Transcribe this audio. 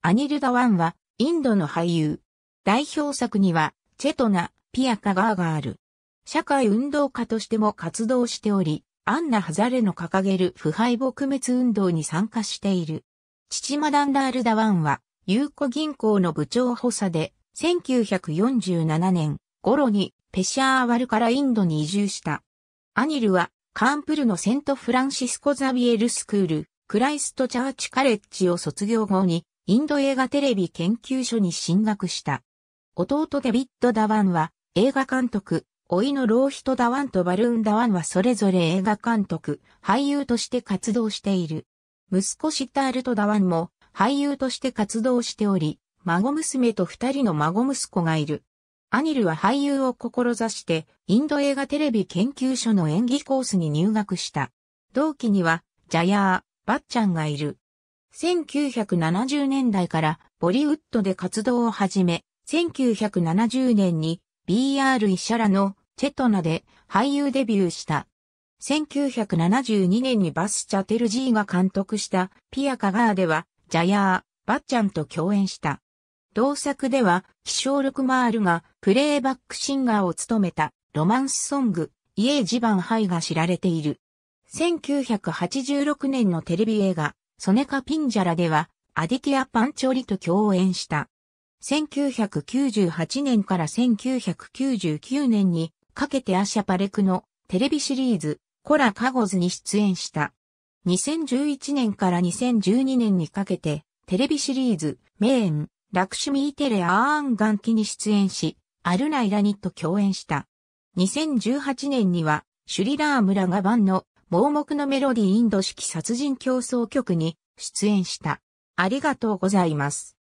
アニルダワンは、インドの俳優。代表作には、チェトナ、ピアカガーがある。社会運動家としても活動しており、アンナ・ハザレの掲げる腐敗撲滅運動に参加している。父マダンダールダワンは、ユーコ銀行の部長補佐で、1947年頃にペシャーワルからインドに移住した。アニルは、カンプルのセントフランシスコ・ザビエルスクール、クライスト・チャーチ・カレッジを卒業後に、インド映画テレビ研究所に進学した。弟デビッド・ダワンは映画監督、いのローヒト・ダワンとバルーン・ダワンはそれぞれ映画監督、俳優として活動している。息子シタールト・ダワンも俳優として活動しており、孫娘と二人の孫息子がいる。アニルは俳優を志して、インド映画テレビ研究所の演技コースに入学した。同期には、ジャヤー、バッチャンがいる。1970年代からボリウッドで活動を始め、1970年に BR イシャラのチェトナで俳優デビューした。1972年にバス・チャテルジーが監督したピアカガーではジャヤー、バッチャンと共演した。同作では、希少力マールがプレイバックシンガーを務めたロマンスソング、イエージバンハイが知られている。1986年のテレビ映画、ソネカ・ピンジャラでは、アディティア・パンチョリと共演した。1998年から1999年にかけてアシャパレクのテレビシリーズ、コラ・カゴズに出演した。2011年から2012年にかけて、テレビシリーズ、メーン、ラクシュミーテレ・アーン・ガンキに出演し、アルナイラニと共演した。2018年には、シュリラームガがンの盲目のメロディインド式殺人競争曲に出演した。ありがとうございます。